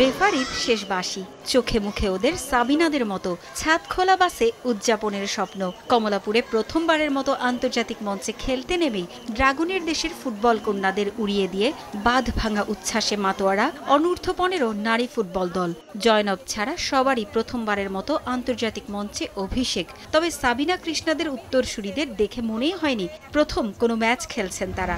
রেফারির শেষ বাঁশি চোখে মুখে ওদের সাবিনাদের মতো ছাদ খোলা বাসে উদযাপনের স্বপ্ন কমলাপুরে প্রথমবারের মতো আন্তর্জাতিক মঞ্চে খেলতে নেমেই ড্রাগনের দেশের ফুটবল কন্যাদের উড়িয়ে দিয়ে বাঁধ ভাঙা উচ্ছ্বাসে মাতোয়ারা অনূর্ধ্ব পনেরো নারী ফুটবল দল জয়নব ছাড়া সবারই প্রথমবারের মতো আন্তর্জাতিক মঞ্চে অভিষেক তবে সাবিনা কৃষ্ণাদের উত্তরসূরিদের দেখে মনেই হয়নি প্রথম কোনো ম্যাচ খেলছেন তারা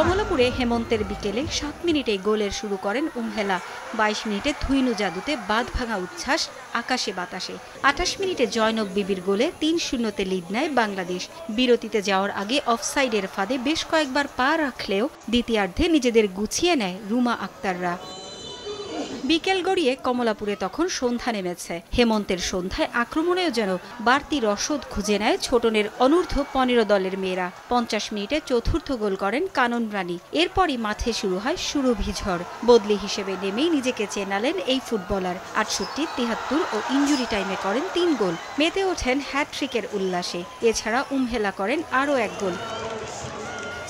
কমলাপুরে হেমন্তের বিকেলে সাত মিনিটে গোলের শুরু করেন উমহেলা বাইশ মিনিটে থুইনু জাদুতে বাদ ভাঙা উচ্ছ্বাস আকাশে বাতাসে আঠাশ মিনিটে জয়নব বিবির গোলে তিন শূন্যতে লিড নেয় বাংলাদেশ বিরতিতে যাওয়ার আগে অফসাইডের ফাঁদে বেশ কয়েকবার পা রাখলেও দ্বিতীয়ার্ধে নিজেদের গুছিয়ে নেয় রুমা আক্তাররা বিকেল গড়িয়ে কমলাপুরে তখন সন্ধ্যা নেমেছে হেমন্তের সন্ধ্যায় আক্রমণেও যেন বাড়তি রসদ খুঁজে নেয় ছোটনের অনূর্ধ্ব পনেরো দলের মেয়েরা পঞ্চাশ মিনিটে চতুর্থ গোল করেন কানন রানী এরপরই মাঠে শুরু হয় সুরভি ঝড় বদলি হিসেবে নেমেই নিজেকে চেনালেন এই ফুটবলার আটষট্টি তিহাত্তর ও ইঞ্জুরি টাইমে করেন তিন গোল মেতে ওঠেন হ্যাট্রিকের উল্লাসে এছাড়া উমহেলা করেন আরও এক গোল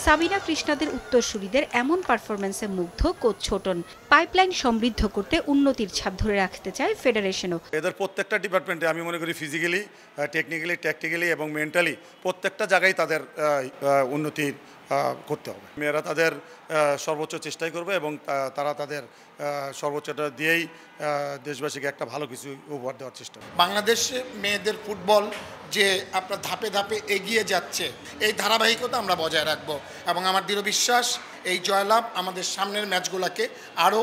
সাবিনা কৃষ্ণাদের উত্তরসূরিদের এমন পারফরম্যান্সে মুগ্ধ কোচ ছোটন পাইপলাইন সমৃদ্ধ করতে উন্নতির ছাপ ধরে রাখতে চায় ফেডারেশনও এদের প্রত্যেকটা ডিপার্টমেন্টে আমি মনে করি ফিজিক্যালি টেকনিক্যালি ট্যাকটিক্যালি এবং মেন্টালি প্রত্যেকটা জায়গায় তাদের উন্নতির করতে হবে মেয়েরা তাদের সর্বোচ্চ চেষ্টাই করবে এবং তারা তাদের সর্বোচ্চটা দিয়েই দেশবাসীকে একটা ভালো কিছু উপহার দেওয়ার চেষ্টা করবে বাংলাদেশে মেয়েদের ফুটবল যে আপনার ধাপে ধাপে এগিয়ে যাচ্ছে এই ধারাবাহিকতা আমরা বজায় রাখব এবং আমার দৃঢ় বিশ্বাস এই জয়লাভ আমাদের সামনের ম্যাচগুলোকে আরও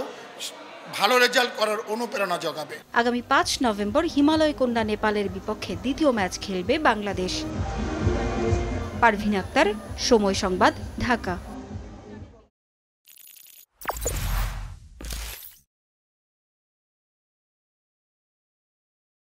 ভালো রেজাল্ট করার অনুপ্রেরণা জোগাবে আগামী পাঁচ নভেম্বর হিমালয় কন্যা নেপালের বিপক্ষে দ্বিতীয় ম্যাচ খেলবে বাংলাদেশ পারভিন আক্তার সময় সংবাদ ঢাকা